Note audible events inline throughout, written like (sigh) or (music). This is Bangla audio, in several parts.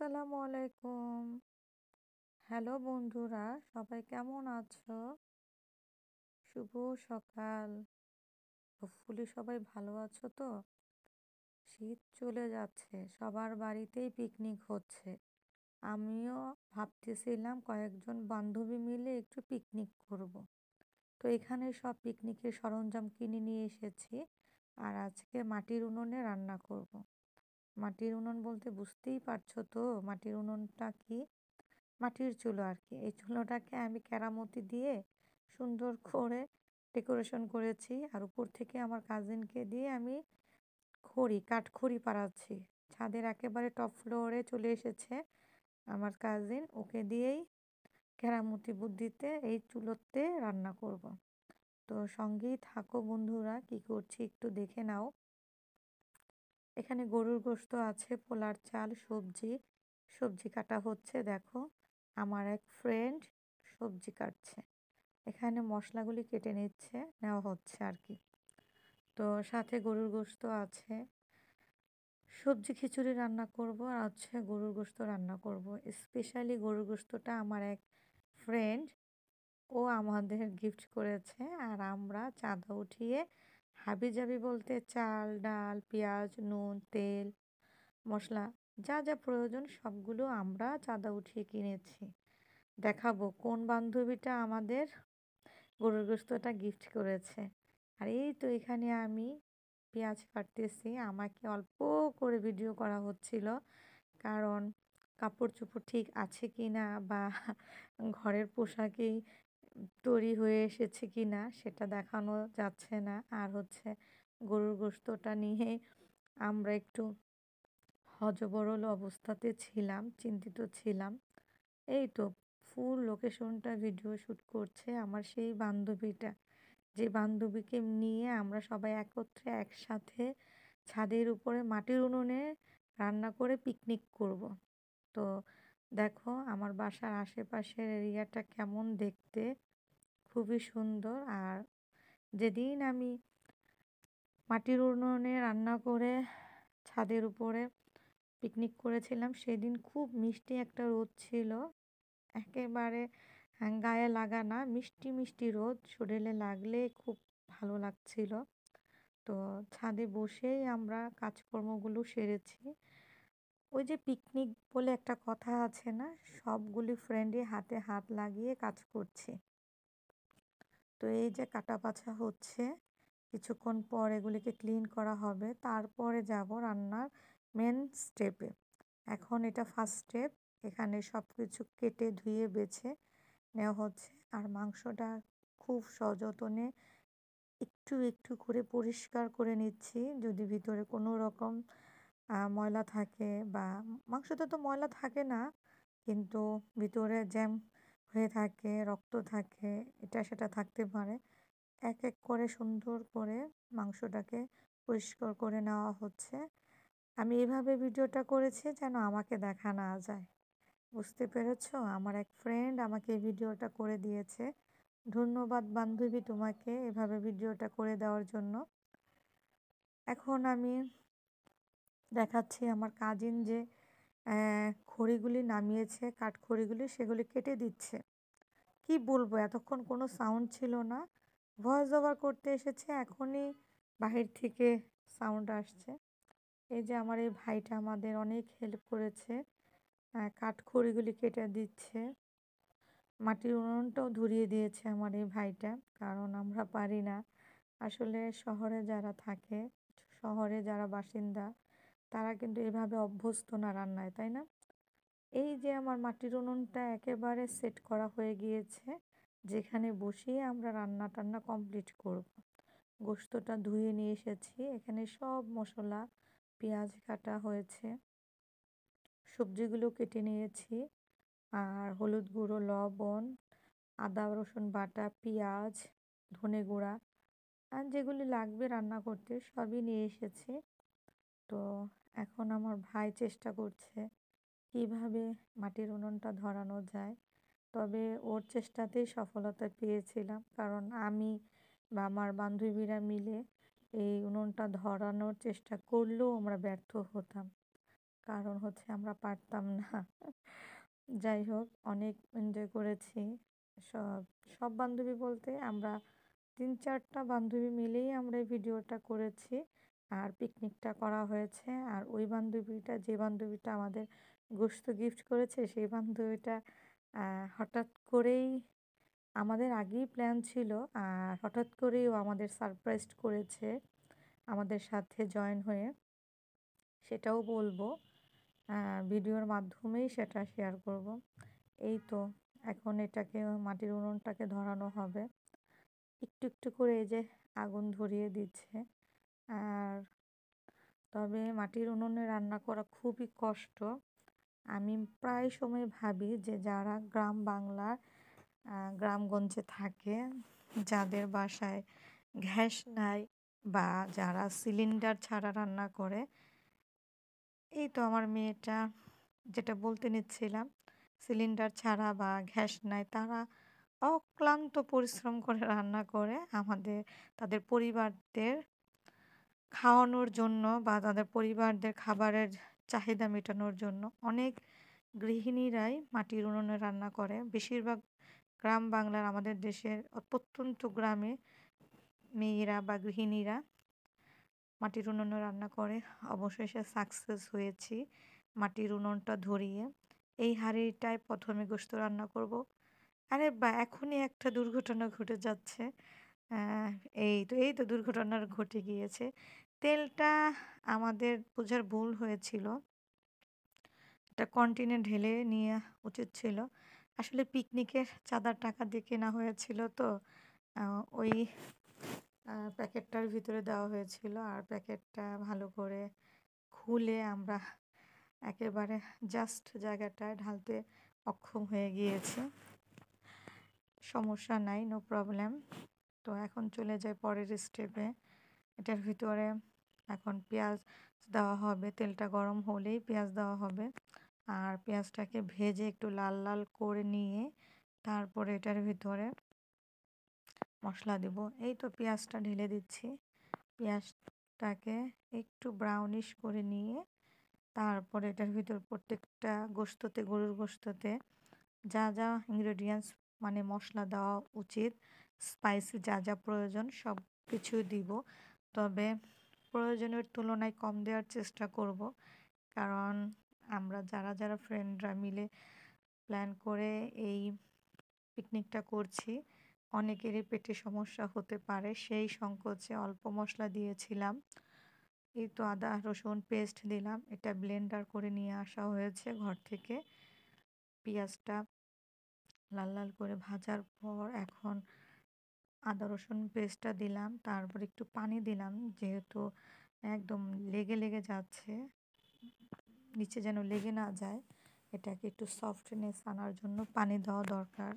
আসসালামু আলাইকুম হ্যালো বন্ধুরা সবাই কেমন আছো শুভ সকাল হোপফুলি সবাই ভালো আছো তো শীত চলে যাচ্ছে সবার বাড়িতেই পিকনিক হচ্ছে আমিও ভাবতেছিলাম কয়েকজন বান্ধবী মিলে একটু পিকনিক করব। তো এখানে সব পিকনিকের সরঞ্জাম কিনে নিয়ে এসেছি আর আজকে মাটির উনুনে রান্না করব। মাটির উনুন বলতে বুঝতেই পারছো তো মাটির উনুনটা কি মাটির চুলো আর কি এই চুলোটাকে আমি কেরামতি দিয়ে সুন্দর করে ডেকোরেশন করেছি আর উপর থেকে আমার কাজিনকে দিয়ে আমি খড়ি কাঠ খড়ি পাড়াচ্ছি ছাদের একেবারে টপ ফ্লোরে চলে এসেছে আমার কাজিন ওকে দিয়েই কেরামতি বুদ্ধিতে এই চুলোতে রান্না করব। তো সঙ্গেই থাকো বন্ধুরা কি করছি একটু দেখে নাও এখানে গরুর গোস্ত আছে পোলার চাল সবজি সবজি কাটা হচ্ছে দেখো আমার এক ফ্রেন্ড সবজি কাটছে এখানে মশলাগুলি কেটে নিচ্ছে নেওয়া হচ্ছে আর কি তো সাথে গরুর গোস্ত আছে সবজি খিচুড়ি রান্না করব আর হচ্ছে গরুর গোস্ত রান্না করব স্পেশালি গরুর গোস্তটা আমার এক ফ্রেন্ড ও আমাদের গিফট করেছে আর আমরা চাঁদা উঠিয়ে হাবিজাবি বলতে চাল ডাল পেঁয়াজ নুন তেল মশলা যা যা প্রয়োজন সবগুলো আমরা চাঁদা উঠিয়ে কিনেছি দেখাবো কোন বান্ধবীটা আমাদের গরুর গোস্তটা গিফট করেছে আর এই তো এখানে আমি পেঁয়াজ কাটতেছি আমাকে অল্প করে ভিডিও করা হচ্ছিল কারণ কাপড় চোপড় ঠিক আছে কি না বা ঘরের পোশাকেই তৈরি হয়ে এসেছে কি না সেটা দেখানো যাচ্ছে না আর হচ্ছে গরুর গোস্তটা নিয়ে আমরা একটু হজবরল অবস্থাতে ছিলাম চিন্তিত ছিলাম এই তো ফুল লোকেশনটা ভিডিও শ্যুট করছে আমার সেই বান্ধবীটা যে বান্ধবীকে নিয়ে আমরা সবাই একত্রে একসাথে ছাদের উপরে মাটির উনুনে রান্না করে পিকনিক করব তো দেখো আমার বাসার আশেপাশের এরিয়াটা কেমন দেখতে খুবই সুন্দর আর যেদিন আমি মাটির উনুনে রান্না করে ছাদের উপরে পিকনিক করেছিলাম সেদিন খুব মিষ্টি একটা রোদ ছিল একেবারে হ্যাঁ, গায়ে লাগা না মিষ্টি মিষ্টি রোদ শরীরে লাগলে খুব ভালো লাগছিল তো ছাদে বসেই আমরা কাজকর্মগুলো সেরেছি ওই যে পিকনিক বলে একটা কথা আছে না সবগুলি ফ্রেন্ডই হাতে হাত লাগিয়ে কাজ করছে তো এই যে কাটা পাছা হচ্ছে কিছুক্ষণ পর এগুলিকে ক্লিন করা হবে তারপরে যাব রান্নার মেন স্টেপে এখন এটা ফার্স্ট স্টেপ এখানে সব কিছু কেটে ধুয়ে বেছে নেওয়া হচ্ছে আর মাংসটা খুব সযতনে একটু একটু করে পরিষ্কার করে নিচ্ছি যদি ভিতরে কোনো রকম ময়লা থাকে বা মাংসতে তো ময়লা থাকে না কিন্তু ভিতরে জ্যাম হয়ে থাকে রক্ত থাকে এটা সেটা থাকতে পারে এক এক করে সুন্দর করে মাংসটাকে পরিষ্কার করে নেওয়া হচ্ছে আমি এভাবে ভিডিওটা করেছি যেন আমাকে দেখা না যায় বুঝতে পেরেছ আমার এক ফ্রেন্ড আমাকে এই ভিডিওটা করে দিয়েছে ধন্যবাদ বান্ধবী তোমাকে এভাবে ভিডিওটা করে দেওয়ার জন্য এখন আমি দেখাচ্ছি আমার কাজিন যে খড়িগুলি নামিয়েছে কাঠ খড়িগুলি সেগুলি কেটে দিচ্ছে কি বলবো এতক্ষণ কোনো সাউন্ড ছিল না ভয়েস ওভার করতে এসেছে এখনই বাহির থেকে সাউন্ড আসছে এই যে আমার এই ভাইটা আমাদের অনেক হেল্প করেছে কাঠখড়িগুলি কেটে দিচ্ছে মাটির উনুনটাও ধরিয়ে দিয়েছে আমার এই ভাইটা কারণ আমরা পারি না আসলে শহরে যারা থাকে শহরে যারা বাসিন্দা তারা কিন্তু এভাবে অভ্যস্ত না রান্নায় তাই না এই যে আমার মাটির উনুনটা একেবারে সেট করা হয়ে গিয়েছে যেখানে বসিয়ে আমরা রান্না টান্না কমপ্লিট করব। গোস্তটা ধুয়ে নিয়ে এসেছি এখানে সব মশলা পেঁয়াজ কাটা হয়েছে সবজিগুলো কেটে নিয়েছি আর হলুদ গুঁড়ো লবণ আদা রসুন বাটা পেঁয়াজ ধনে গুঁড়া আর যেগুলি লাগবে রান্না করতে সবই নিয়ে এসেছি তো এখন আমার ভাই চেষ্টা করছে কিভাবে মাটির উনুনটা ধরানো যায় তবে ওর চেষ্টাতেই সফলতা পেয়েছিলাম কারণ আমি বা আমার বান্ধবীরা মিলে এই উনুনটা ধরানোর চেষ্টা করলেও আমরা ব্যর্থ হতাম কারণ হচ্ছে আমরা পারতাম না যাই হোক অনেক এনজয় করেছি সব সব বান্ধবী বলতে আমরা তিন চারটা বান্ধবী মিলেই আমরা এই ভিডিওটা করেছি আর পিকনিকটা করা হয়েছে আর ওই বান্ধবীটা যে বান্ধবীটা আমাদের গোস্ত গিফট করেছে সেই বান্ধবীটা হঠাৎ করেই আমাদের আগেই প্ল্যান ছিল আর হঠাৎ করেই ও আমাদের সারপ্রাইজড করেছে আমাদের সাথে জয়েন হয়ে সেটাও বলবো ভিডিওর মাধ্যমেই সেটা শেয়ার করব এই তো এখন এটাকে মাটির উনুনটাকে ধরানো হবে একটু একটু করে এই যে আগুন ধরিয়ে দিচ্ছে আর তবে মাটির উনুনে রান্না করা খুবই কষ্ট আমি প্রায় সময় ভাবি যে যারা গ্রাম বাংলার গ্রামগঞ্জে থাকে যাদের বাসায় গ্যাস নাই বা যারা সিলিন্ডার ছাড়া রান্না করে এই তো আমার মেয়েটা যেটা বলতে নিচ্ছিলাম সিলিন্ডার ছাড়া বা গ্যাস নাই তারা অক্লান্ত পরিশ্রম করে রান্না করে আমাদের তাদের পরিবারদের খাওয়ানোর জন্য বা তাদের পরিবারদের খাবারের চাহিদা মেটানোর জন্য অনেক গৃহিণীরাই মাটির উনুনে রান্না করে বেশিরভাগ গ্রাম বাংলার আমাদের দেশের প্রত্যন্ত গ্রামে মেয়েরা বা গৃহিণীরা মাটির উনুনে রান্না করে অবশেষে সাকসেস হয়েছি মাটির উনুনটা ধরিয়ে এই হাঁড়িটায় প্রথমে গোস্ত রান্না করব আরে বা এখনই একটা দুর্ঘটনা ঘটে যাচ্ছে হ্যাঁ, এই তো এই তো দুর্ঘটনার ঘটে গিয়েছে তেলটা আমাদের বোঝার ভুল হয়েছিল একটা কন্টিনে ঢেলে নিয়ে উচিত ছিল আসলে পিকনিকের চাঁদার টাকা দিয়ে কেনা হয়েছিল তো ওই প্যাকেটটার ভিতরে দেওয়া হয়েছিল আর প্যাকেটটা ভালো করে খুলে আমরা একেবারে জাস্ট জায়গাটায় ঢালতে অক্ষম হয়ে গিয়েছে সমস্যা নাই নো প্রবলেম তো এখন চলে যাই পরের স্টেপে এটার ভিতরে এখন পেঁয়াজ দেওয়া হবে তেলটা গরম হলেই পেঁয়াজ দেওয়া হবে আর পেঁয়াজটাকে ভেজে একটু লাল লাল করে নিয়ে তারপরে এটার ভিতরে মশলা দেব এই তো পেঁয়াজটা ঢেলে দিচ্ছি পেঁয়াজটাকে একটু ব্রাউনিশ করে নিয়ে তারপরে এটার ভিতর প্রত্যেকটা গোস্ততে গরুর গোস্ততে যা যা ইনগ্রেডিয়েন্টস মানে মশলা দেওয়া উচিত স্পাইসি যা যা প্রয়োজন সব কিছু দিব তবে প্রয়োজনের তুলনায় কম দেওয়ার চেষ্টা করব কারণ আমরা যারা যারা ফ্রেন্ডরা মিলে প্ল্যান করে এই পিকনিকটা করছি অনেকেরই পেটে সমস্যা হতে পারে সেই সংকোচে অল্প মশলা দিয়েছিলাম এই তো আদা রসুন পেস্ট দিলাম এটা ব্লেন্ডার করে নিয়ে আসা হয়েছে ঘর থেকে পেঁয়াজটা লাল লাল করে ভাজার পর এখন আদা রসুন পেস্টটা দিলাম তারপর একটু পানি দিলাম যেহেতু একদম লেগে লেগে যাচ্ছে নিচে যেন লেগে না যায় এটাকে একটু সফটনেস আনার জন্য পানি দেওয়া দরকার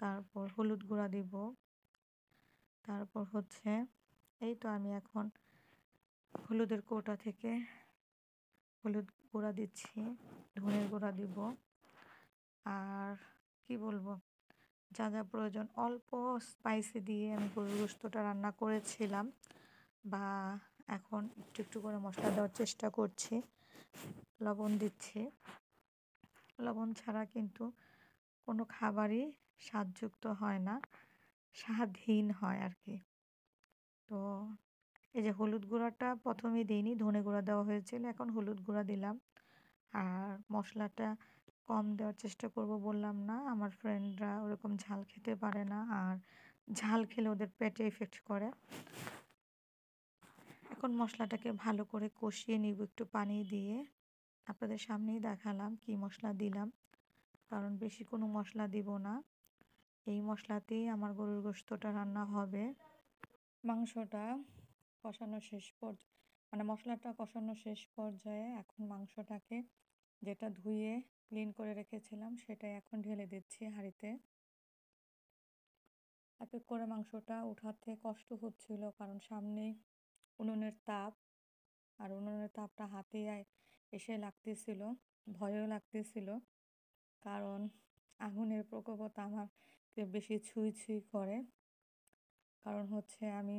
তারপর হলুদ গুঁড়া দিব তারপর হচ্ছে এই তো আমি এখন হলুদের কোটা থেকে হলুদ গুঁড়া দিচ্ছি ধনের গুঁড়া দিব আর কি বলবো যা যা প্রয়োজন অল্প স্পাইসি দিয়ে আমি গরুর গোস্তটা রান্না করেছিলাম বা এখন একটু একটু করে মশলা দেওয়ার চেষ্টা করছি লবণ দিচ্ছে লবণ ছাড়া কিন্তু কোনো খাবারই স্বাদযুক্ত হয় না স্বাদহীন হয় আর কি তো এই যে হলুদ গুঁড়াটা প্রথমে দিইনি ধনে গুঁড়া দেওয়া হয়েছিল এখন হলুদ গুঁড়া দিলাম আর মশলাটা কম দেওয়ার চেষ্টা করব বললাম না আমার ফ্রেন্ডরা ওরকম ঝাল খেতে পারে না আর ঝাল খেলে ওদের পেটে এফেক্ট করে এখন মশলাটাকে ভালো করে কষিয়ে নিব একটু পানি দিয়ে আপনাদের সামনেই দেখালাম কি মশলা দিলাম কারণ বেশি কোনো মশলা দিব না এই মশলাতেই আমার গরুর গোস্তটা রান্না হবে মাংসটা কষানো শেষ পর্যায়ে মানে মশলাটা কষানো শেষ পর্যায়ে এখন মাংসটাকে যেটা ধুয়ে ক্লিন করে রেখেছিলাম সেটা এখন ঢেলে দিচ্ছি হাঁড়িতে এক এক করে মাংসটা উঠাতে কষ্ট হচ্ছিল কারণ সামনেই উনুনের তাপ আর উনুনের তাপটা হাতে এসে লাগতেছিল ভয়ও লাগতেছিল কারণ আগুনের প্রকোপতা আমার বেশি ছুঁই ছুঁই করে কারণ হচ্ছে আমি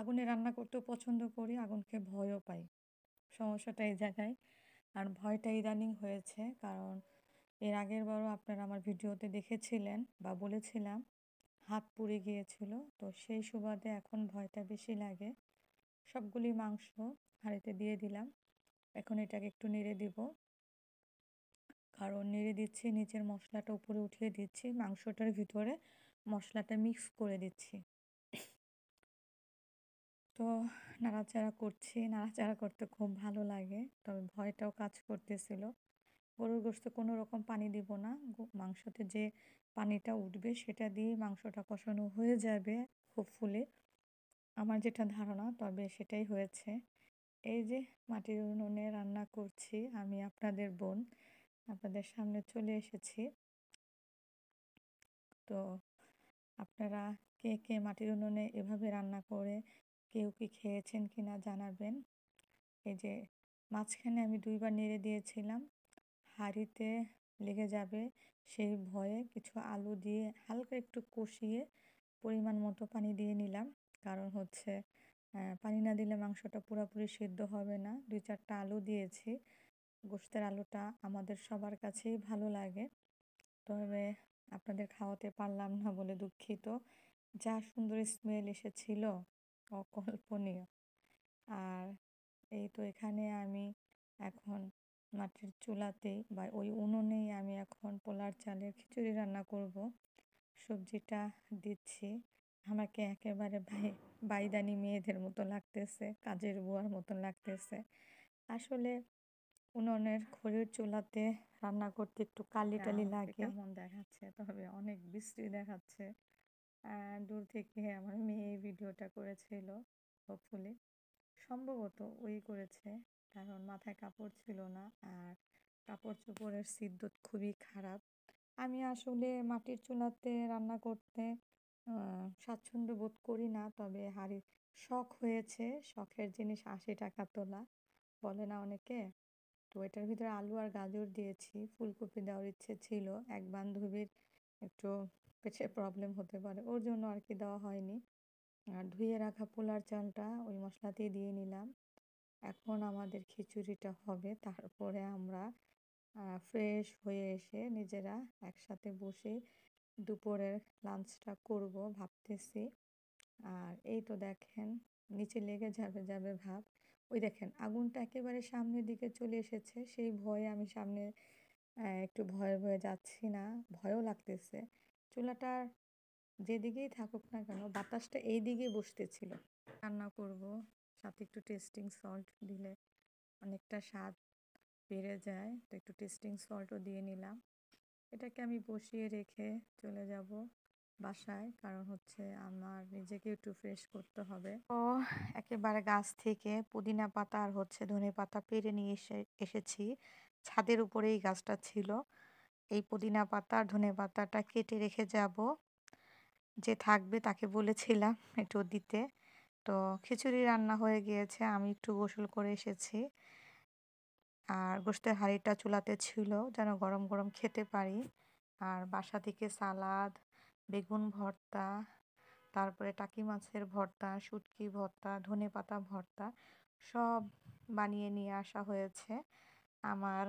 আগুনে রান্না করতেও পছন্দ করি আগুনকে ভয়ও পাই সমস্যাটা এই জায়গায় আর ভয়টা ইদানিং হয়েছে কারণ এর আগের বারও আপনারা আমার ভিডিওতে দেখেছিলেন বা বলেছিলাম হাত পুড়ে গিয়েছিল তো সেই সুবাদে এখন ভয়টা বেশি লাগে সবগুলি মাংস হাঁড়িতে দিয়ে দিলাম এখন এটাকে একটু নেড়ে দিব কারণ নেড়ে দিচ্ছি নিচের মশলাটা উপরে উঠিয়ে দিচ্ছি মাংসটার ভিতরে মশলাটা মিক্স করে দিচ্ছি তো নাড়াচাড়া করছি নাড়াচাড়া করতে খুব ভালো লাগে তবে ভয়টাও কাজ করতেছিল গরুর গোস্ত কোনো রকম পানি দিব না মাংসতে যে পানিটা উঠবে সেটা দিয়ে মাংসটা কষানো হয়ে যাবে খুব ফুলে আমার যেটা ধারণা তবে সেটাই হয়েছে এই যে মাটির উনুনে রান্না করছি আমি আপনাদের বোন আপনাদের সামনে চলে এসেছি তো আপনারা কে কে মাটির উনুনে এভাবে রান্না করে কেউ কি খেয়েছেন কি না জানাবেন এই যে মাঝখানে আমি দুইবার নেড়ে দিয়েছিলাম হাঁড়িতে লেগে যাবে সেই ভয়ে কিছু আলু দিয়ে হালকা একটু কষিয়ে পরিমাণ মতো পানি দিয়ে নিলাম কারণ হচ্ছে পানি না দিলে মাংসটা পুরোপুরি সিদ্ধ হবে না দুই চারটা আলু দিয়েছি গোস্তের আলুটা আমাদের সবার কাছেই ভালো লাগে তবে আপনাদের খাওয়াতে পারলাম না বলে দুঃখিত যা সুন্দর স্মেল এসেছিল অকল্পনীয় আর এই তো এখানে আমি এখন মাটির চুলাতেই বা ওই উনুনেই আমি এখন পোলার চালের খিচুড়ি রান্না করব সবজিটা দিচ্ছি আমাকে একেবারে ভাই বাইদানি মেয়েদের মতো লাগতেছে কাজের বুয়ার মতন লাগতেছে আসলে উনুনের খড়ির চুলাতে রান্না করতে একটু কালি টালি লাগে কেমন দেখাচ্ছে তবে অনেক বিশ্রী দেখাচ্ছে দূর থেকে আমার মেয়ে এই ভিডিওটা করেছিল হোপফুলি সম্ভবত ওই করেছে কারণ মাথায় কাপড় ছিল না আর কাপড় চোপড়ের সিদ্ধ খুবই খারাপ আমি আসলে মাটির চুলাতে রান্না করতে স্বাচ্ছন্দ্য বোধ করি না তবে হাড়ি শখ হয়েছে শখের জিনিস আশি টাকা তোলা বলে না অনেকে তো এটার ভিতরে আলু আর গাজর দিয়েছি ফুলকপি দেওয়ার ইচ্ছে ছিল এক বান্ধবীর একটু পেটে প্রবলেম হতে পারে ওর জন্য আর কি দেওয়া হয়নি আর ধুয়ে রাখা পোলার চালটা ওই মশলাতেই দিয়ে নিলাম এখন আমাদের খিচুড়িটা হবে তারপরে আমরা ফ্রেশ হয়ে এসে নিজেরা একসাথে বসে দুপুরের লাঞ্চটা করব ভাবতেছি আর এই তো দেখেন নিচে লেগে যাবে যাবে ভাব ওই দেখেন আগুনটা একেবারে সামনের দিকে চলে এসেছে সেই ভয়ে আমি সামনে একটু ভয়ে ভয়ে যাচ্ছি না ভয়ও লাগতেছে চুলাটার যেদিকেই থাকুক না কেন বাতাসটা এই দিকে বসতেছিল রান্না করব সাথে একটু টেস্টিং সল্ট দিলে অনেকটা স্বাদ বেড়ে যায় তো একটু টেস্টিং সল্টও দিয়ে নিলাম এটাকে আমি বসিয়ে রেখে চলে যাব বাসায় কারণ হচ্ছে আমার নিজেকে একটু ফ্রেশ করতে হবে ও একেবারে গাছ থেকে পুদিনা পাতা আর হচ্ছে ধনে পাতা পেরে নিয়ে এসে এসেছি ছাদের উপরে এই গাছটা ছিল এই পুদিনা পাতা আর ধনে পাতাটা কেটে রেখে যাব যে থাকবে তাকে বলেছিলাম একটু দিতে তো খিচুড়ি রান্না হয়ে গিয়েছে আমি একটু গোসল করে এসেছি আর গোস্তের হাঁড়িটা চুলাতে ছিল যেন গরম গরম খেতে পারি আর বাসা থেকে সালাদ বেগুন ভর্তা তারপরে টাকি মাছের ভর্তা শুটকি ভর্তা ধনে পাতা ভর্তা সব বানিয়ে নিয়ে আসা হয়েছে আমার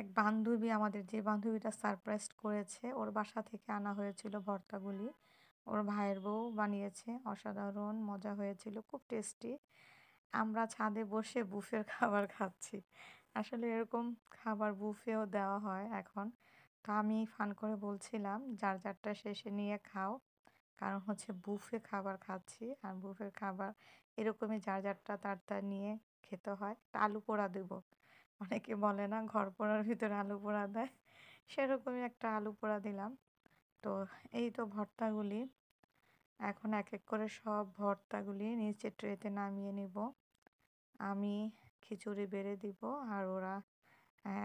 এক বান্ধবী আমাদের যে বান্ধবীটা সারপ্রাইজ করেছে ওর বাসা থেকে আনা হয়েছিল ভর্তাগুলি ওর ভাইয়ের বউ বানিয়েছে অসাধারণ মজা হয়েছিল খুব টেস্টি আমরা ছাদে বসে বুফের খাবার খাচ্ছি আসলে এরকম খাবার বুফেও দেওয়া হয় এখন তো আমি ফান করে বলছিলাম যার যারটা শেষে নিয়ে খাও কারণ হচ্ছে বুফে খাবার খাচ্ছি আর বুফের খাবার এরকমই যার যারটা তার তার নিয়ে খেতে হয় আলু পোড়া দেবো অনেকে বলে না ঘর পোড়ার ভিতরে আলু পোড়া দেয় সেরকমই একটা আলু পোড়া দিলাম তো এই তো ভর্তাগুলি এখন এক এক করে সব ভর্তাগুলি নিচে ট্রেতে নামিয়ে নিব আমি খিচুড়ি বেড়ে দিব আর ওরা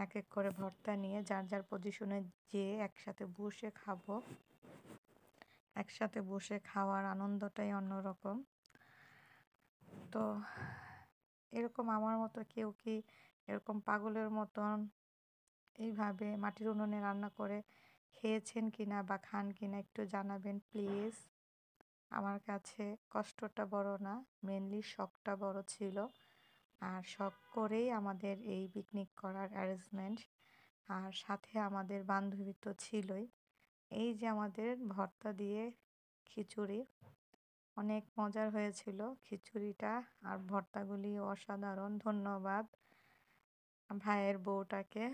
এক এক করে ভর্তা নিয়ে যার যার পজিশনে যে একসাথে বসে খাবো একসাথে বসে খাওয়ার আনন্দটাই অন্যরকম তো এরকম আমার মতো কেউ কি এরকম পাগলের মতন এইভাবে মাটির উনুনে রান্না করে খেয়েছেন কিনা বা খান কিনা একটু জানাবেন প্লিজ আমার কাছে কষ্টটা বড় না মেনলি শখটা বড় ছিল আর শখ করেই আমাদের এই পিকনিক করার অ্যারেঞ্জমেন্ট আর সাথে আমাদের বান্ধবী তো ছিলই এই যে আমাদের ভর্তা দিয়ে খিচুড়ি অনেক মজার হয়েছিল খিচুড়িটা আর ভর্তাগুলি অসাধারণ ধন্যবাদ ভাইয়ের বউটাকে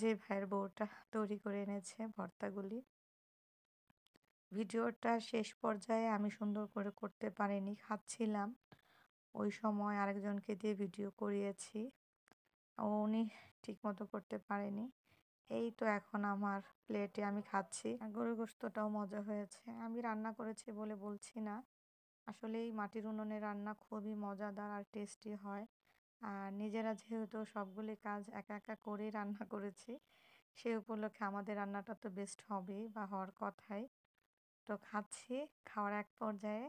যে ভাইয়ের বউটা তৈরি করে এনেছে ভর্তাগুলি ভিডিওটা শেষ পর্যায়ে আমি সুন্দর করে করতে পারিনি খাচ্ছিলাম ওই সময় আরেকজনকে দিয়ে ভিডিও করিয়েছি উনি ঠিকমতো করতে পারেনি এই তো এখন আমার প্লেটে আমি খাচ্ছি গরু গোস্তটাও মজা হয়েছে আমি রান্না করেছি বলে বলছি না আসলে এই মাটির উনুনে রান্না খুবই মজাদার আর টেস্টি হয় আর নিজেরা যেহেতু সবগুলি কাজ একা একা করেই রান্না করেছি সে উপলক্ষে আমাদের রান্নাটা তো বেস্ট হবেই বা হওয়ার কথাই তো খাচ্ছি খাওয়ার এক পর্যায়ে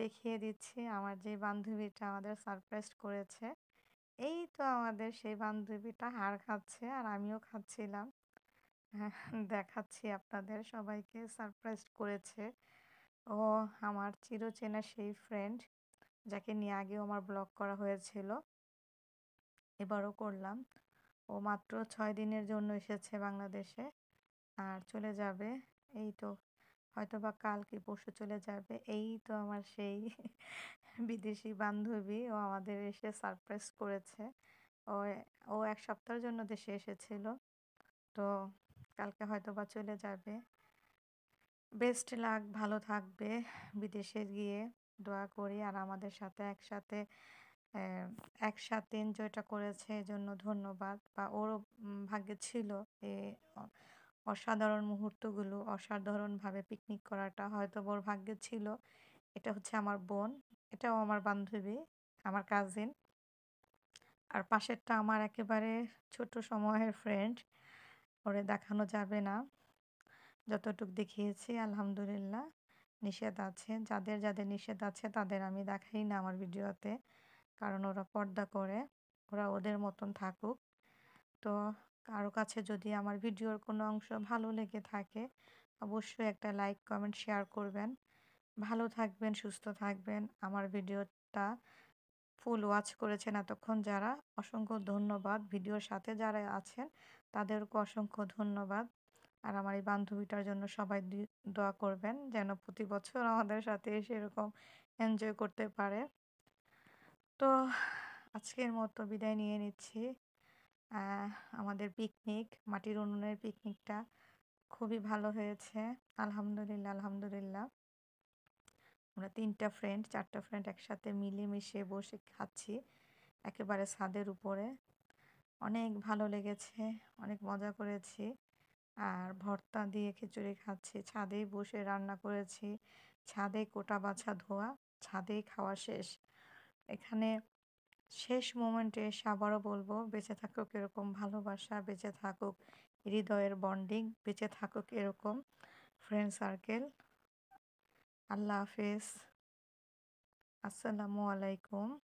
দেখিয়ে দিচ্ছি আমার যে বান্ধবীটা আমাদের সারপ্রাইজ করেছে এই তো আমাদের সেই বান্ধবীটা হার খাচ্ছে আর আমিও খাচ্ছিলাম (laughs) দেখাচ্ছি আপনাদের সবাইকে সারপ্রাইজ করেছে ও আমার চিরচেনা সেই ফ্রেন্ড যাকে নিয়ে আগেও আমার ব্লগ করা হয়েছিল এবারও করলাম ও মাত্র ছয় দিনের জন্য এসেছে বাংলাদেশে আর চলে যাবে এই তো হয়তো বা কাল কি পরশু চলে যাবে এই তো আমার সেই (laughs) বিদেশি বান্ধবী ও আমাদের এসে সারপ্রাইজ করেছে ও ও এক সপ্তাহের জন্য দেশে এসেছিল তো কালকে হয়তো বা চলে যাবে বেস্ট লাগ ভালো থাকবে বিদেশে গিয়ে দোয়া করি আর আমাদের সাথে একসাথে হ্যাঁ, একসাথে এনজয়টা করেছে জন্য ধন্যবাদ বা ওরও ভাগ্যে ছিল এ অসাধারণ মুহূর্তগুলো অসাধারণভাবে পিকনিক করাটা হয়তো ওর ভাগ্যে ছিল এটা হচ্ছে আমার বোন এটাও আমার বান্ধবী আমার কাজিন আর পাশেরটা আমার একেবারে ছোট সময়ের ফ্রেন্ড ওরে দেখানো যাবে না যতটুক দেখিয়েছি আলহামদুলিল্লাহ নিষেধ আছে যাদের যাদের নিষেধ আছে তাদের আমি দেখাই না আমার ভিডিওতে কারণ ওরা পর্দা করে ওরা ওদের মতন থাকুক তো কারো কাছে যদি আমার ভিডিওর কোনো অংশ ভালো লেগে থাকে অবশ্যই একটা লাইক কমেন্ট শেয়ার করবেন ভালো থাকবেন সুস্থ থাকবেন আমার ভিডিওটা ফুল ওয়াচ করেছেন এতক্ষণ যারা অসংখ্য ধন্যবাদ ভিডিওর সাথে যারা আছেন তাদেরকে অসংখ্য ধন্যবাদ আর আমার এই বান্ধবীটার জন্য সবাই দোয়া করবেন যেন প্রতি বছর আমাদের সাথে এসে এরকম এনজয় করতে পারে তো আজকের মতো বিদায় নিয়ে নিচ্ছি আমাদের পিকনিক মাটির উনুনের পিকনিকটা খুবই ভালো হয়েছে আলহামদুলিল্লাহ আলহামদুলিল্লাহ আমরা তিনটা ফ্রেন্ড চারটা ফ্রেন্ড একসাথে মিলেমিশে বসে খাচ্ছি একেবারে ছাদের উপরে অনেক ভালো লেগেছে অনেক মজা করেছি আর ভর্তা দিয়ে খিচুড়ি খাচ্ছি ছাদেই বসে রান্না করেছি ছাদে কোটা বাছা ধোয়া ছাদেই খাওয়া শেষ এখানে শেষ মোমেন্টে এসে আবারও বলবো বেঁচে থাকুক এরকম ভালোবাসা বেঁচে থাকুক হৃদয়ের বন্ডিং বেঁচে থাকুক এরকম ফ্রেন্ড সার্কেল আল্লাহ হাফেজ আসসালামু আলাইকুম